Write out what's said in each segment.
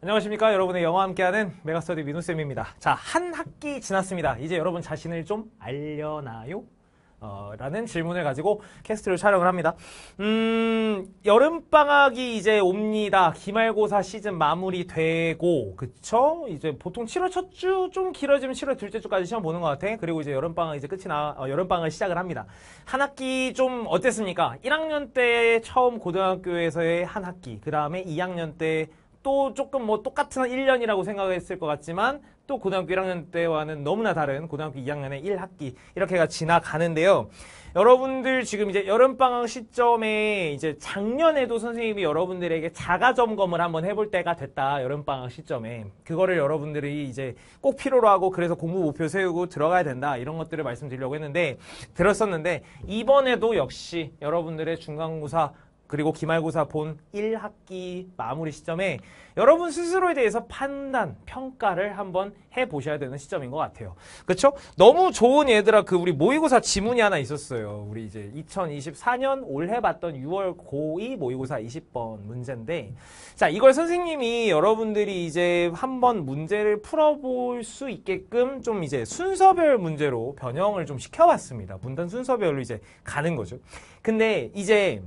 안녕하십니까 여러분의 영어와 함께하는 메가스터디 민우쌤입니다 자 한 학기 지났습니다 이제 여러분 자신을 좀 알려나요? 어, 라는 질문을 가지고 캐스트를 촬영을 합니다 음 여름방학이 이제 옵니다 기말고사 시즌 마무리 되고 그쵸? 이제 보통 7월 첫 주 좀 길어지면 7월 둘째 주까지 시험 보는 것 같아 그리고 이제 여름방학 이제 끝이 나 어, 여름방학 을 시작을 합니다 한 학기 좀 어땠습니까? 1학년 때 처음 고등학교에서의 한 학기 그 다음에 2학년 때또 조금 뭐 똑같은 1년이라고 생각했을 것 같지만 또 고등학교 1학년 때와는 너무나 다른 고등학교 2학년의 1학기 이렇게가 지나가는데요. 여러분들 지금 이제 여름방학 시점에 이제 작년에도 선생님이 여러분들에게 자가 점검을 한번 해볼 때가 됐다. 여름방학 시점에. 그거를 여러분들이 이제 꼭 필요로 하고 그래서 공부 목표 세우고 들어가야 된다. 이런 것들을 말씀드리려고 했는데 들었었는데 이번에도 역시 여러분들의 중간고사 그리고 기말고사 본 1학기 마무리 시점에 여러분 스스로에 대해서 판단, 평가를 한번 해보셔야 되는 시점인 것 같아요. 그쵸 너무 좋은 얘들아 그 우리 모의고사 지문이 하나 있었어요. 우리 이제 2024년 올해 봤던 6월 고2 모의고사 20번 문제인데 자 이걸 선생님이 여러분들이 이제 한번 문제를 풀어볼 수 있게끔 좀 이제 순서별 문제로 변형을 좀 시켜봤습니다. 문단 순서별로 이제 가는 거죠. 근데 이제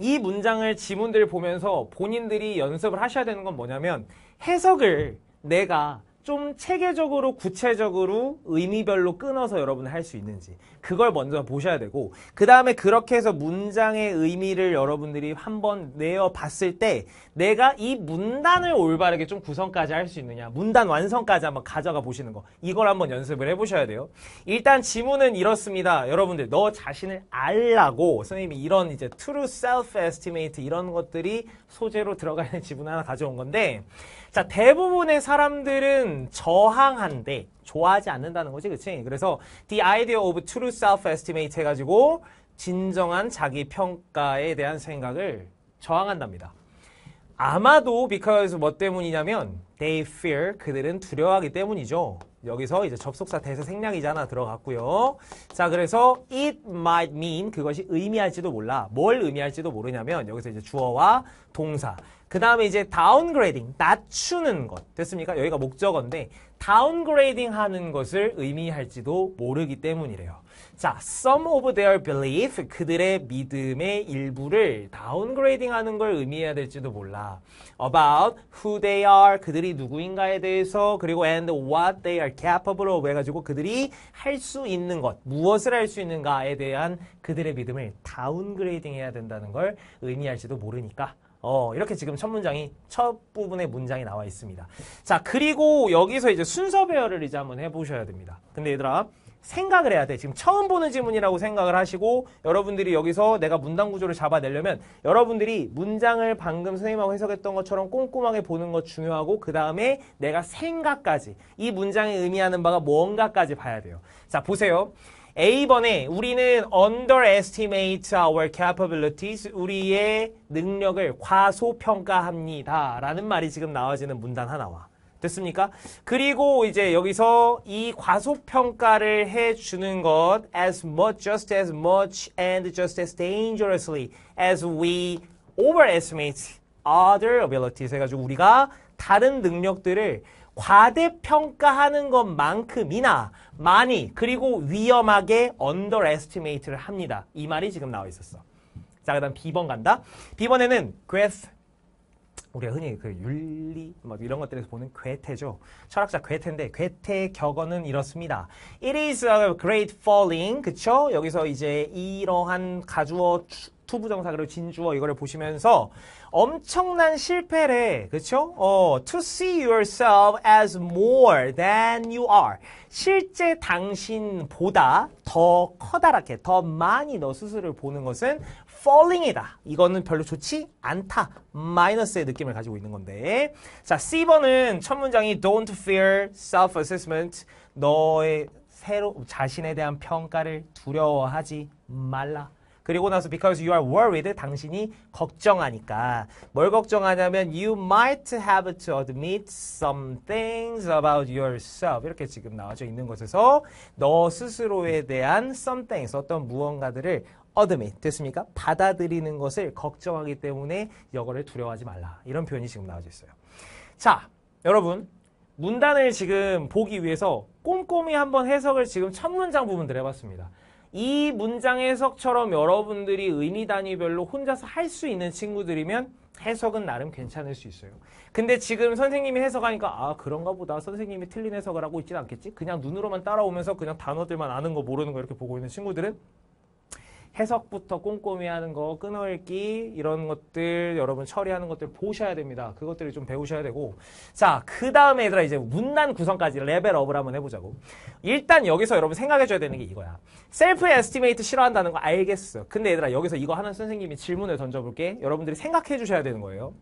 이 문장을 지문들을 보면서 본인들이 연습을 하셔야 되는 건 뭐냐면 해석을 내가 좀 체계적으로 구체적으로 의미별로 끊어서 여러분할수 있는지 그걸 먼저 보셔야 되고 그 다음에 그렇게 해서 문장의 의미를 여러분들이 한번 내어 봤을 때 내가 이 문단을 올바르게 좀 구성까지 할 수 있느냐 문단 완성까지 한번 가져가 보시는 거 이걸 한번 연습을 해보셔야 돼요 일단 지문은 이렇습니다 여러분들 너 자신을 알라고 선생님이 이런 이제 true self estimate 이런 것들이 소재로 들어가 있는 지문 하나 가져온 건데 자, 대부분의 사람들은 저항한데 좋아하지 않는다는 거지, 그치? 그래서 the idea of true self-estimate 해가지고 진정한 자기 평가에 대한 생각을 저항한답니다. 아마도 because 뭐 때문이냐면 they fear 그들은 두려워하기 때문이죠. 여기서 이제 접속사 대세 생략이잖아 들어갔고요. 자, 그래서 it might mean 그것이 의미할지도 몰라. 뭘 의미할지도 모르냐면 여기서 이제 주어와 동사. 그 다음에 이제 downgrading, 낮추는 것. 됐습니까? 여기가 목적어인데 downgrading 하는 것을 의미할지도 모르기 때문이래요. 자, some of their belief, 그들의 믿음의 일부를 다운그레이딩 하는 걸 의미해야 될지도 몰라. about who they are, 그들이 누구인가에 대해서, 그리고 and what they are capable of 해가지고 그들이 할 수 있는 것, 무엇을 할 수 있는가에 대한 그들의 믿음을 다운그레이딩 해야 된다는 걸 의미할지도 모르니까. 어, 이렇게 지금 첫 문장이, 첫 부분의 문장이 나와 있습니다. 자, 그리고 여기서 이제 순서 배열을 이제 한번 해보셔야 됩니다. 근데 얘들아, 생각을 해야 돼. 지금 처음 보는 지문이라고 생각을 하시고 여러분들이 여기서 내가 문단 구조를 잡아내려면 여러분들이 문장을 방금 선생님하고 해석했던 것처럼 꼼꼼하게 보는 것 중요하고 그 다음에 내가 생각까지 이 문장이 의미하는 바가 뭔가까지 봐야 돼요. 자 보세요. A번에 우리는 underestimate our capabilities 우리의 능력을 과소평가합니다 라는 말이 지금 나와지는 문단 하나와 됐습니까? 그리고 이제 여기서 이 과소평가를 해주는 것 as much, just as much, and just as dangerously as we overestimate other abilities 해가지고 우리가 다른 능력들을 과대평가하는 것만큼이나 많이 그리고 위험하게 underestimate를 합니다. 이 말이 지금 나와 있었어. 자, 그 다음 B번 간다. B번에는 grasp 우리가 흔히 그 윤리 뭐 이런 것들에서 보는 괴테죠. 철학자 괴테인데 괴테 격언은 이렇습니다. It is a great falling. 그쵸? 여기서 이제 이러한 가주어 투부정사 그리고 진주어 이거를 보시면서 엄청난 실패를 그쵸 어, to see yourself as more than you are. 실제 당신보다 더 커다랗게 더 많이 너 스스로를 보는 것은 falling이다. 이거는 별로 좋지 않다. 마이너스의 느낌을 가지고 있는 건데. 자, C번은 첫 문장이 don't fear self assessment. 너의 새로 자신에 대한 평가를 두려워하지 말라. 그리고 나서 because you are worried 당신이 걱정하니까 뭘 걱정하냐면 you might have to admit some things about yourself 이렇게 지금 나와져 있는 것에서 너 스스로에 대한 some things 어떤 무언가들을 admit 됐습니까? 받아들이는 것을 걱정하기 때문에 여거를 두려워하지 말라 이런 표현이 지금 나와져 있어요. 자 여러분 문단을 지금 보기 위해서 꼼꼼히 한번 해석을 지금 첫 문장 부분들 해봤습니다. 이 문장 해석처럼 여러분들이 의미 단위별로 혼자서 할 수 있는 친구들이면 해석은 나름 괜찮을 수 있어요. 근데 지금 선생님이 해석하니까 아 그런가 보다 선생님이 틀린 해석을 하고 있진 않겠지? 그냥 눈으로만 따라오면서 그냥 단어들만 아는 거 모르는 거 이렇게 보고 있는 친구들은 해석부터 꼼꼼히 하는 거, 끊어읽기 이런 것들 여러분 처리하는 것들 보셔야 됩니다. 그것들을 좀 배우셔야 되고 자, 그 다음에 얘들아 이제 문단 구성까지 레벨업을 한번 해보자고 일단 여기서 여러분 생각해줘야 되는 게 이거야. 셀프 에스티메이트 싫어한다는 거 알겠어. 근데 얘들아 여기서 이거 하는 선생님이 질문을 던져볼게. 여러분들이 생각해주셔야 되는 거예요.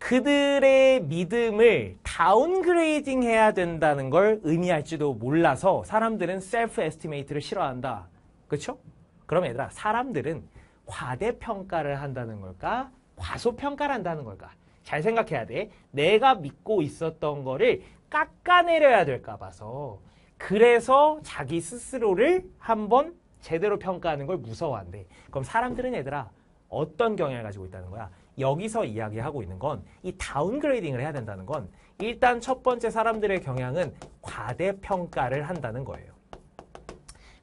그들의 믿음을 다운그레이딩 해야 된다는 걸 의미할지도 몰라서 사람들은 셀프 에스티메이트를 싫어한다. 그렇죠? 그럼 얘들아 사람들은 과대평가를 한다는 걸까? 과소평가를 한다는 걸까? 잘 생각해야 돼. 내가 믿고 있었던 거를 깎아내려야 될까 봐서 그래서 자기 스스로를 한번 제대로 평가하는 걸 무서워한대. 그럼 사람들은 얘들아 어떤 경향을 가지고 있다는 거야? 여기서 이야기하고 있는 건 이 다운그레이딩을 해야 된다는 건 일단 첫 번째 사람들의 경향은 과대평가를 한다는 거예요.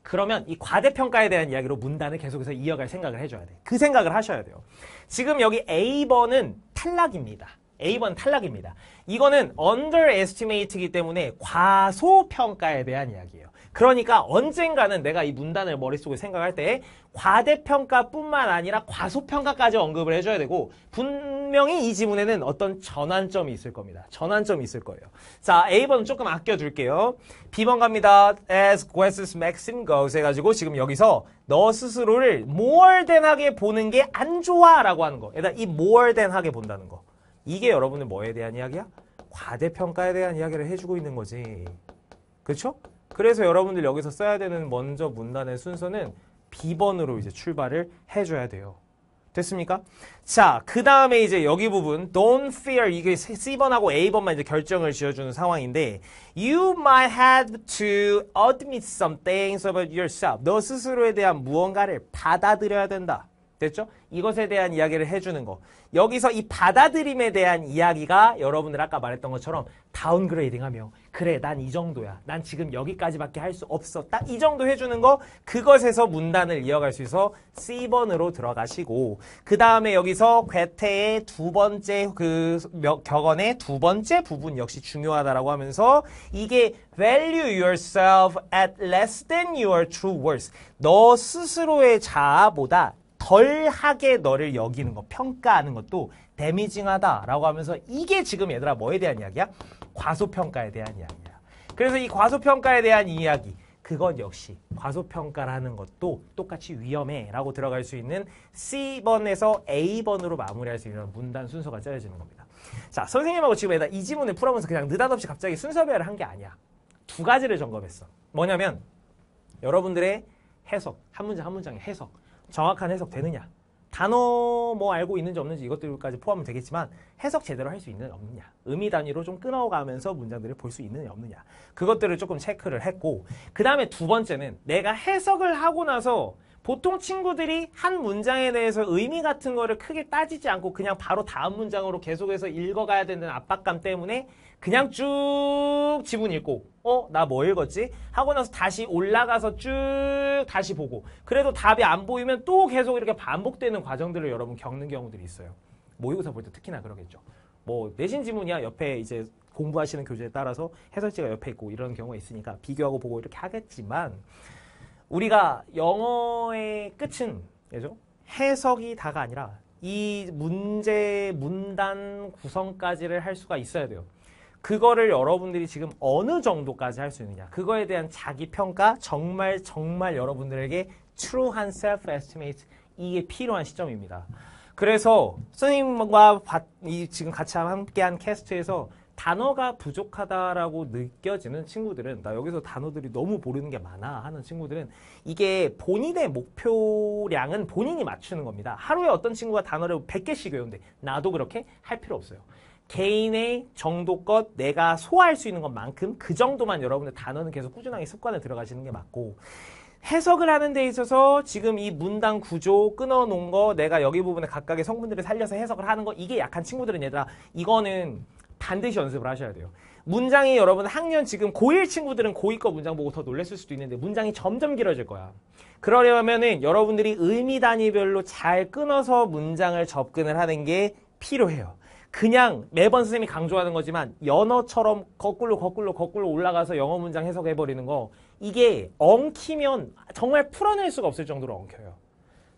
그러면 이 과대평가에 대한 이야기로 문단을 계속해서 이어갈 생각을 해줘야 돼. 그 생각을 하셔야 돼요. 지금 여기 A번은 탈락입니다. A번 탈락입니다. 이거는 underestimate이기 때문에 과소평가에 대한 이야기예요. 그러니까 언젠가는 내가 이 문단을 머릿속에 생각할 때 과대평가뿐만 아니라 과소평가까지 언급을 해줘야 되고 분명히 이 지문에는 어떤 전환점이 있을 겁니다. 전환점이 있을 거예요. 자, A번 조금 아껴둘게요. B번 갑니다. As Guesses Maxim goes 해가지고 지금 여기서 너 스스로를 more than 하게 보는 게 안 좋아 라고 하는 거. 이 more than 하게 본다는 거. 이게 여러분의 뭐에 대한 이야기야? 과대평가에 대한 이야기를 해주고 있는 거지. 그렇죠? 그래서 여러분들 여기서 써야 되는 먼저 문단의 순서는 비번으로 이제 출발을 해줘야 돼요. 됐습니까? 자, 그 다음에 이제 여기 부분 Don't fear 이게 C번하고 A번만 이제 결정을 지어주는 상황인데 You might have to admit some things about yourself 너 스스로에 대한 무언가를 받아들여야 된다. 됐죠? 이것에 대한 이야기를 해주는 거. 여기서 이 받아들임에 대한 이야기가 여러분들 아까 말했던 것처럼 다운그레이딩하며 그래 난 이 정도야. 난 지금 여기까지밖에 할 수 없어. 딱이 정도 해주는 거 그것에서 문단을 이어갈 수있어 C번으로 들어가시고 그 다음에 여기서 괴테의 두 번째 그 격언의 두 번째 부분 역시 중요하다라고 하면서 이게 value yourself at less than your true worth 너 스스로의 자아보다 덜하게 너를 여기는 거, 평가하는 것도 데미징하다라고 하면서 이게 지금 얘들아 뭐에 대한 이야기야? 과소평가에 대한 이야기야. 그래서 이 과소평가에 대한 이야기 그건 역시 과소평가라는 것도 똑같이 위험해라고 들어갈 수 있는 C번에서 A번으로 마무리할 수 있는 문단 순서가 짜여지는 겁니다. 자, 선생님하고 지금 이 지문을 풀어보면서 그냥 느닷없이 갑자기 순서별을 한 게 아니야. 두 가지를 점검했어. 뭐냐면 여러분들의 해석, 한 문장 한 문장의 해석 정확한 해석 되느냐 단어 뭐 알고 있는지 없는지 이것들까지 포함은 되겠지만 해석 제대로 할 수있는냐 없느냐 의미 단위로 좀 끊어가면서 문장들을 볼 수있는냐 없느냐 그것들을 조금 체크를 했고 그 다음에 두 번째는 내가 해석을 하고 나서 보통 친구들이 한 문장에 대해서 의미 같은 거를 크게 따지지 않고 그냥 바로 다음 문장으로 계속해서 읽어가야 되는 압박감 때문에 그냥 쭉 지문 읽고 어? 나 뭐 읽었지? 하고 나서 다시 올라가서 쭉 다시 보고 그래도 답이 안 보이면 또 계속 이렇게 반복되는 과정들을 여러분 겪는 경우들이 있어요. 모의고사 볼 때 특히나 그러겠죠. 뭐 내신 지문이야 옆에 이제 공부하시는 교재에 따라서 해설지가 옆에 있고 이런 경우가 있으니까 비교하고 보고 이렇게 하겠지만 우리가 영어의 끝은 그죠? 해석이 다가 아니라 이 문제 문단 구성까지를 할 수가 있어야 돼요. 그거를 여러분들이 지금 어느 정도까지 할 수 있느냐. 그거에 대한 자기 평가 정말 정말 여러분들에게 true한 self estimate 이게 필요한 시점입니다. 그래서 선생님과 이 지금 같이 함께한 캐스트에서 단어가 부족하다라고 느껴지는 친구들은 나 여기서 단어들이 너무 모르는 게 많아 하는 친구들은 이게 본인의 목표량은 본인이 맞추는 겁니다. 하루에 어떤 친구가 단어를 100개씩 외운데 나도 그렇게 할 필요 없어요. 개인의 정도껏 내가 소화할 수 있는 것만큼 그 정도만 여러분의 단어는 계속 꾸준하게 습관에 들어가시는 게 맞고 해석을 하는 데 있어서 지금 이 문단 구조 끊어놓은 거 내가 여기 부분에 각각의 성분들을 살려서 해석을 하는 거 이게 약한 친구들은 얘들아 이거는 반드시 연습을 하셔야 돼요. 문장이 여러분 학년 지금 고1 친구들은 고2 거 문장 보고 더 놀랬을 수도 있는데 문장이 점점 길어질 거야. 그러려면은 여러분들이 의미 단위별로 잘 끊어서 문장을 접근을 하는 게 필요해요. 그냥 매번 선생님이 강조하는 거지만 연어처럼 거꾸로 거꾸로 거꾸로 올라가서 영어 문장 해석해버리는 거 이게 엉키면 정말 풀어낼 수가 없을 정도로 엉켜요.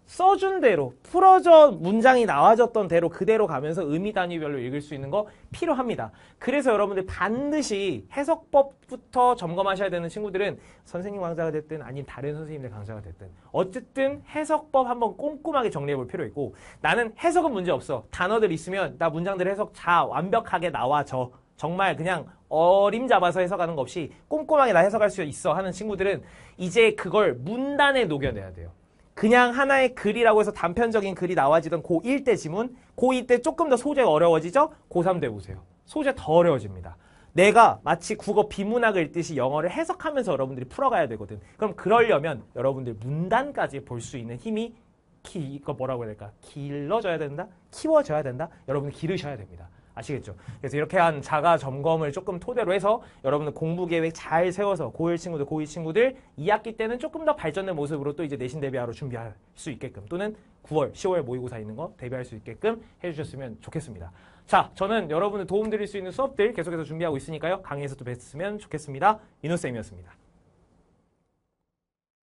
써준 대로 풀어져 문장이 나와졌던 대로 그대로 가면서 의미 단위별로 읽을 수 있는 거 필요합니다. 그래서 여러분들 반드시 해석법부터 점검하셔야 되는 친구들은 선생님 강좌가 됐든 아닌 다른 선생님들 강좌가 됐든 어쨌든 해석법 한번 꼼꼼하게 정리해 볼 필요 있고 나는 해석은 문제 없어. 단어들 있으면 나 문장들 해석 자 완벽하게 나와져. 정말 그냥 어림 잡아서 해석하는 거 없이 꼼꼼하게 나 해석할 수 있어 하는 친구들은 이제 그걸 문단에 녹여내야 돼요. 그냥 하나의 글이라고 해서 단편적인 글이 나와지던 고1 때 지문, 고2 때 조금 더 소재가 어려워지죠? 고3 돼 보세요. 소재 더 어려워집니다. 내가 마치 국어 비문학을 읽듯이 영어를 해석하면서 여러분들이 풀어가야 되거든. 그럼 그러려면 여러분들 문단까지 볼 수 있는 힘이 키, 이거 뭐라고 해야 될까? 길러져야 된다? 키워져야 된다? 여러분 기르셔야 됩니다. 아시겠죠? 그래서 이렇게 한 자가 점검을 조금 토대로 해서 여러분들 공부 계획 잘 세워서 고1 친구들, 고2 친구들 2학기 때는 조금 더 발전된 모습으로 또 이제 내신 대비하러 준비할 수 있게끔 또는 9월, 10월 모의고사 있는 거 대비할 수 있게끔 해주셨으면 좋겠습니다. 자, 저는 여러분을 도움드릴 수 있는 수업들 계속해서 준비하고 있으니까요. 강의에서 또 뵀으면 좋겠습니다. 이노쌤이었습니다.